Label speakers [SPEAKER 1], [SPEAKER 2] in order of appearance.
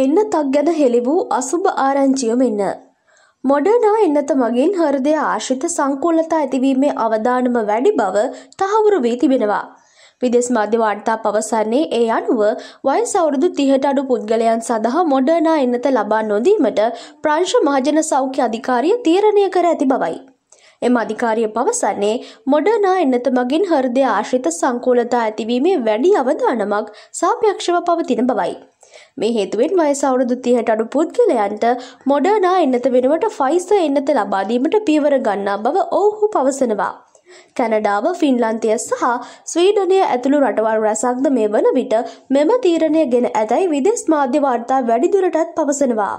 [SPEAKER 1] එන්න තක් ගැන හෙළි වූ අසුභ ආරංචිය මෙන්න. මොඩර්නා එන්නත මගින් හෘදය ආශ්‍රිත සංකූලතා ඇතිවීමේ අවධානම වැඩි බව තහවුරු වී තිබෙනවා. විදෙස් මධ්‍ය වාර්තා පවසන්නේ ඒ අනුව වයස් අවුරුදු 30ට අඩු පුද්ගලයන් සඳහා මොඩර්නා එන්නත ලබා නොදීමට ප්‍රංශ මහජන සෞඛ්‍ය අධිකාරිය තීරණය කර ඇති බවයි. එම අධිකාරිය පවසන්නේ මොඩර්නා එන්නත මගින් හෘදය ආශ්‍රිත සංකූලතා ඇතිවීමේ වැඩි අවධානමක් සාපේක්ෂව පවතින බවයි. මේ හේතුවෙන් වයස අවුරුදු 30ට අඩු පුද්ගලයන්ට මොඩර්නා එන්නත වෙනුවට ෆයිසර් එන්නත ලබා දීමට පියවර ගන්නා බව ඔවුහු පවසනවා. කැනඩාව ෆින්ලන්තිය සහ ස්වීඩනය ඇතුළු රටවල් රැසක්ද මේ වන විට මෙම තීරණය ගෙන ඇතැයි විදෙස් මාධ්‍ය වාර්තා වැඩිදුරටත් පවසනවා.